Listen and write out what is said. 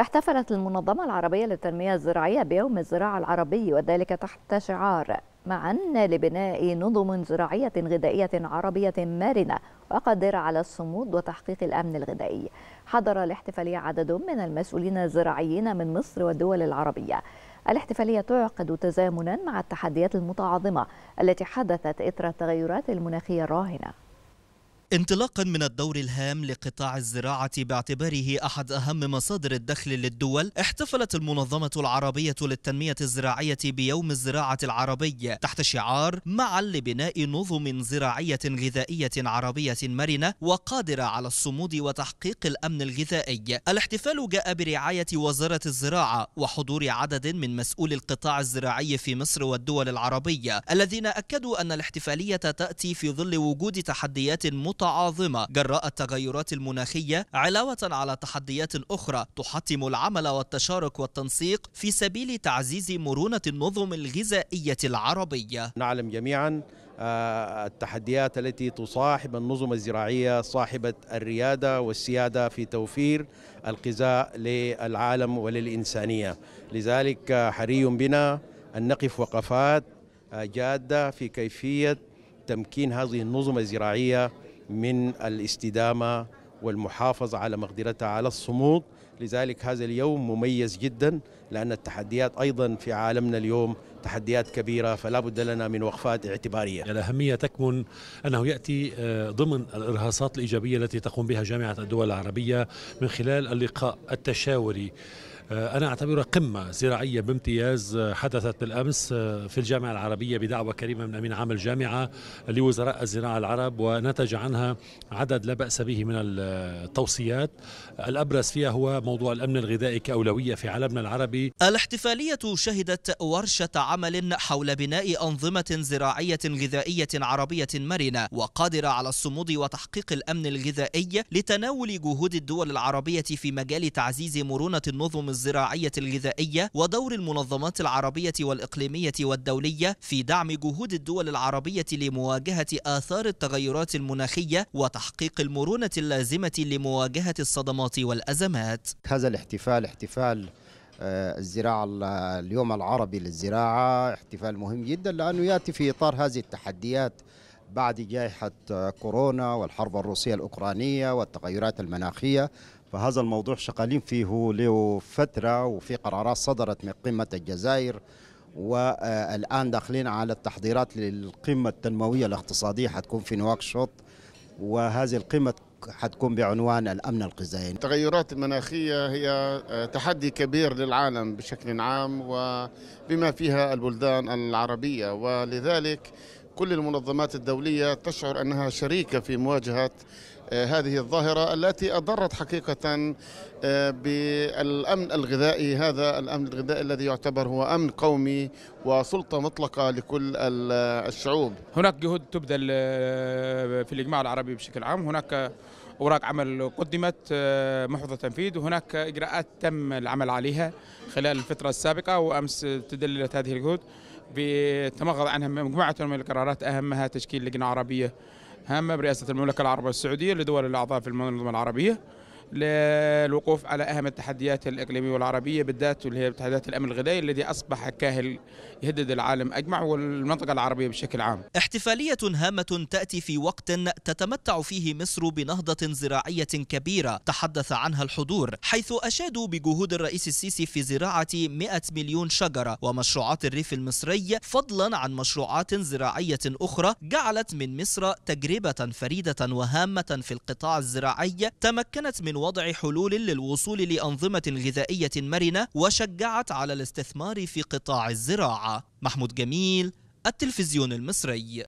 احتفلت المنظمة العربية للتنمية الزراعية بيوم الزراعة العربي وذلك تحت شعار معا لبناء نظم زراعية غذائية عربية مرنة وقادرة على الصمود وتحقيق الأمن الغذائي حضر الاحتفالية عدد من المسؤولين الزراعيين من مصر والدول العربية الاحتفالية تعقد تزامنا مع التحديات المتعاظمة التي حدثت إثر التغيرات المناخية الراهنة انطلاقا من الدور الهام لقطاع الزراعة باعتباره أحد أهم مصادر الدخل للدول احتفلت المنظمة العربية للتنمية الزراعية بيوم الزراعة العربي تحت شعار معا لبناء نظم زراعية غذائية عربية مرنة وقادرة على الصمود وتحقيق الأمن الغذائي الاحتفال جاء برعاية وزارة الزراعة وحضور عدد من مسؤولي القطاع الزراعي في مصر والدول العربية الذين أكدوا أن الاحتفالية تأتي في ظل وجود تحديات متعددة متعاظمة جراء التغيرات المناخية علاوة على تحديات أخرى تحتم العمل والتشارك والتنسيق في سبيل تعزيز مرونة النظم الغذائية العربية نعلم جميعا آه، التحديات التي تصاحب النظم الزراعية صاحبة الريادة والسيادة في توفير الغذاء للعالم وللإنسانية لذلك آه، حري بنا أن نقف وقفات آه، جادة في كيفية تمكين هذه النظم الزراعية من الاستدامة والمحافظة على مقدرتها على الصمود لذلك هذا اليوم مميز جدا لأن التحديات أيضا في عالمنا اليوم تحديات كبيرة فلا بد لنا من وقفات اعتبارية الأهمية يعني تكمن أنه يأتي آه، ضمن الإرهاصات الإيجابية التي تقوم بها جامعة الدول العربية من خلال اللقاء التشاوري آه، أنا اعتبرها قمة زراعية بامتياز آه، حدثت بالأمس آه، في الجامعة العربية بدعوة كريمة من أمين عام الجامعة لوزراء الزراعة العرب ونتج عنها عدد لا بأس به من التوصيات الأبرز فيها هو موضوع الأمن الغذائي كأولوية في عالمنا العربي الاحتفالية شهدت ورشة عمل حول بناء أنظمة زراعية غذائية عربية مرنة وقادرة على الصمود وتحقيق الأمن الغذائي لتناول جهود الدول العربية في مجال تعزيز مرونة النظم الزراعية الغذائية ودور المنظمات العربية والإقليمية والدولية في دعم جهود الدول العربية لمواجهة آثار التغيرات المناخية وتحقيق المرونة اللازمة لمواجهة الصدمات والأزمات هذا الاحتفال احتفال آه، الزراعة اليوم العربي للزراعة احتفال مهم جدا لأنه يأتي في إطار هذه التحديات بعد جائحة آه، كورونا والحرب الروسية الأوكرانية والتغيرات المناخية فهذا الموضوع شغالين فيه له فترة وفي قرارات صدرت من قمة الجزائر والآن داخلين على التحضيرات للقمة التنموية الاقتصادية حتكون في نواكشوط وهذه القمة حتكون بعنوان الأمن الغذائي التغيرات المناخية هي آه، تحدي كبير للعالم بشكل عام وبما فيها البلدان العربية ولذلك كل المنظمات الدولية تشعر أنها شريكة في مواجهة آه، هذه الظاهرة التي أضرت حقيقة آه، بالأمن الغذائي هذا الأمن الغذائي الذي يعتبر هو أمن قومي وسلطة مطلقة لكل الشعوب هناك جهود تبذل آه، في الإجماع العربي بشكل عام هناك اوراق عمل قدمت محفظة تنفيذ وهناك اجراءات تم العمل عليها خلال الفتره السابقه وامس تدللت هذه الجهود بتمغض عنها مجموعة من القرارات أهمها تشكيل لجنة عربية هامة برئاسة المملكة العربية السعودية لدول الأعضاء في المنظمة العربية للوقوف على اهم التحديات الاقليميه والعربيه بالذات واللي هي تحديات الامن الغذائي الذي اصبح كاهل يهدد العالم اجمع والمنطقه العربيه بشكل عام. احتفاليه هامه تاتي في وقت تتمتع فيه مصر بنهضه زراعيه كبيره تحدث عنها الحضور حيث اشادوا بجهود الرئيس السيسي في زراعه 100 مليون شجره ومشروعات الريف المصري فضلا عن مشروعات زراعيه اخرى جعلت من مصر تجربه فريده وهامه في القطاع الزراعي تمكنت من من وضع حلول للوصول لأنظمة غذائية مرنة وشجعت على الاستثمار في قطاع الزراعة محمود جميل التلفزيون المصري